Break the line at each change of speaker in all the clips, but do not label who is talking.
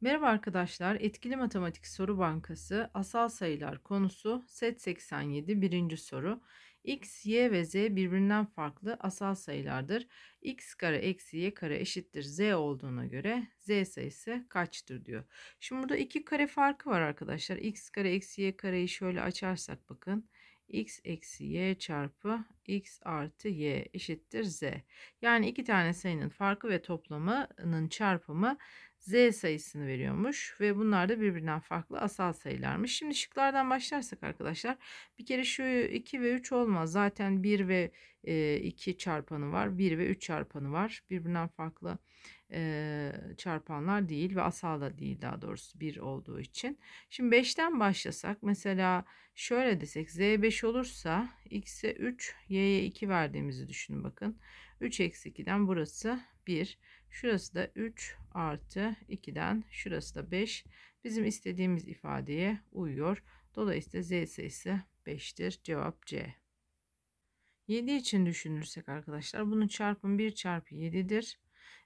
Merhaba arkadaşlar, Etkili Matematik Soru Bankası Asal Sayılar konusu set 87 birinci soru. X, Y ve Z birbirinden farklı asal sayılardır. X kare eksi Y kare eşittir Z olduğuna göre Z sayısı kaçtır diyor. Şimdi burada iki kare farkı var arkadaşlar. X kare eksi Y kareyi şöyle açarsak bakın x eksi y çarpı x artı y eşittir z. Yani iki tane sayının farkı ve toplamının çarpımı Z sayısını veriyormuş ve bunlar da birbirinden farklı asal sayılarmış. Şimdi şıklardan başlarsak arkadaşlar bir kere şu 2 ve 3 olmaz. Zaten 1 ve 2 çarpanı var. 1 ve 3 çarpanı var. Birbirinden farklı çarpanlar değil ve asal da değil daha doğrusu 1 olduğu için. Şimdi 5'ten başlasak mesela şöyle desek Z5 olursa X'e 3, Y'ye 2 verdiğimizi düşünün bakın. 3 eksi 2'den burası 1. Şurası da 3 artı 2'den şurası da 5. Bizim istediğimiz ifadeye uyuyor. Dolayısıyla z sayısı 5'tir. Cevap C. 7 için düşünürsek arkadaşlar bunun çarpım 1 çarpı 7'dir.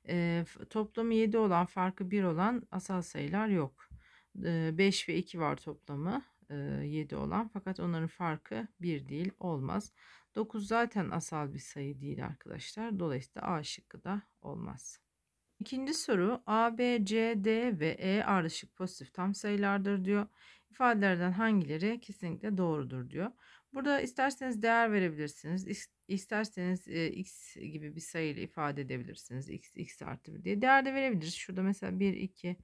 E, ee, toplamı 7 olan farkı 1 olan asal sayılar yok. 5 ee, ve 2 var toplamı. 7 e, olan fakat onların farkı 1 değil olmaz. 9 zaten asal bir sayı değil arkadaşlar. Dolayısıyla A şıkkı da olmaz. İkinci soru A, B, C, D ve E ardışık pozitif tam sayılardır diyor. İfadelerden hangileri kesinlikle doğrudur diyor. Burada isterseniz değer verebilirsiniz. İsterseniz e, x gibi bir sayıyla ifade edebilirsiniz. x, x artı 1 diye. Değer de verebiliriz. Şurada mesela 1, 2, 3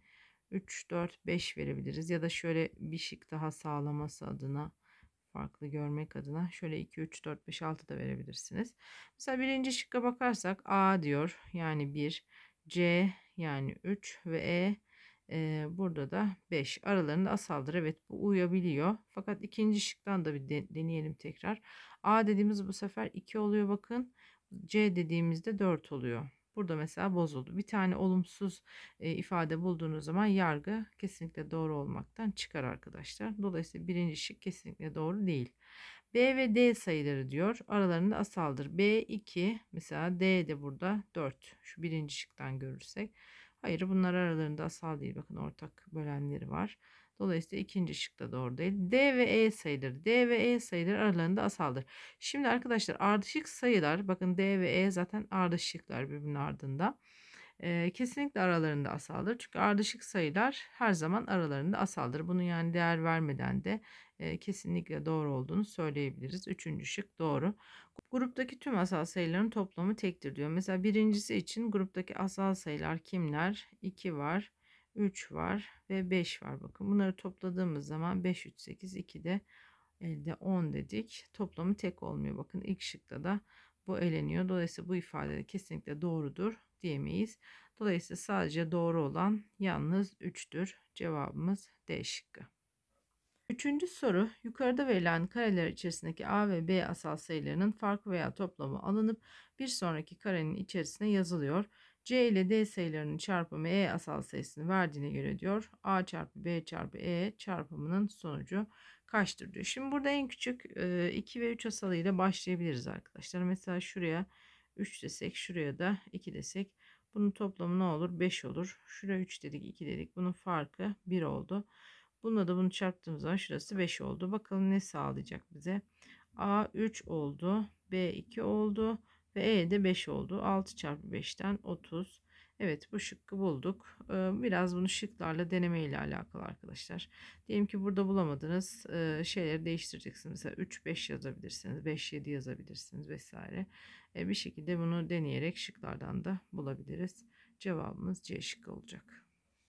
3, 4, 5 verebiliriz. Ya da şöyle bir şık daha sağlaması adına farklı görmek adına şöyle 2, 3, 4, 5, 6 da verebilirsiniz. Mesela birinci şıkka bakarsak A diyor yani 1, C yani 3 ve E burada da 5 aralarında asaldır. Evet bu uyabiliyor. Fakat ikinci şıktan da bir deneyelim tekrar. A dediğimiz bu sefer 2 oluyor bakın. C dediğimizde 4 oluyor. Burada mesela bozuldu. Bir tane olumsuz e, ifade bulduğunuz zaman yargı kesinlikle doğru olmaktan çıkar arkadaşlar. Dolayısıyla birinci şık kesinlikle doğru değil. B ve D sayıları diyor. Aralarında asaldır. B2 mesela D de burada 4. Şu birinci şıktan görürsek. Hayır bunlar aralarında asal değil. Bakın ortak bölenleri var. Dolayısıyla ikinci şık da doğru değil. D ve E sayıları. D ve E sayıları aralarında asaldır. Şimdi arkadaşlar ardışık sayılar bakın D ve E zaten ardışıklar birbirinin ardında. E, kesinlikle aralarında asaldır. Çünkü ardışık sayılar her zaman aralarında asaldır. Bunu yani değer vermeden de e, kesinlikle doğru olduğunu söyleyebiliriz. Üçüncü şık doğru. Gruptaki tüm asal sayıların toplamı tektir diyor. Mesela birincisi için gruptaki asal sayılar kimler? 2 var. 3 var ve 5 var. Bakın bunları topladığımız zaman 5, 3, 8, 2 de elde 10 dedik. Toplamı tek olmuyor. Bakın ilk şıkta da bu eleniyor. Dolayısıyla bu ifade de kesinlikle doğrudur diyemeyiz. Dolayısıyla sadece doğru olan yalnız 3'tür. Cevabımız D şıkkı. Üçüncü soru yukarıda verilen kareler içerisindeki A ve B asal sayılarının farkı veya toplamı alınıp bir sonraki karenin içerisine yazılıyor. C ile D sayılarının çarpımı E asal sayısını verdiğine göre diyor A çarpı B çarpı E çarpımının sonucu kaçtır diyor. Şimdi burada en küçük 2 ve 3 asalı ile başlayabiliriz arkadaşlar. Mesela şuraya 3 desek şuraya da 2 desek bunun toplamı ne olur? 5 olur. Şuraya 3 dedik 2 dedik. Bunun farkı 1 oldu. Bununla da bunu çarptığımız zaman şurası 5 oldu. Bakalım ne sağlayacak bize. A 3 oldu. B 2 oldu. Ve E de 5 oldu. 6 çarpı 5'ten 30. Evet bu şıkkı bulduk. Ee, biraz bunu şıklarla deneme ile alakalı arkadaşlar. Diyelim ki burada bulamadınız. E, şeyleri değiştireceksiniz. Mesela 3, 5 yazabilirsiniz. 5, 7 yazabilirsiniz vesaire. E, bir şekilde bunu deneyerek şıklardan da bulabiliriz. Cevabımız C şıkkı olacak.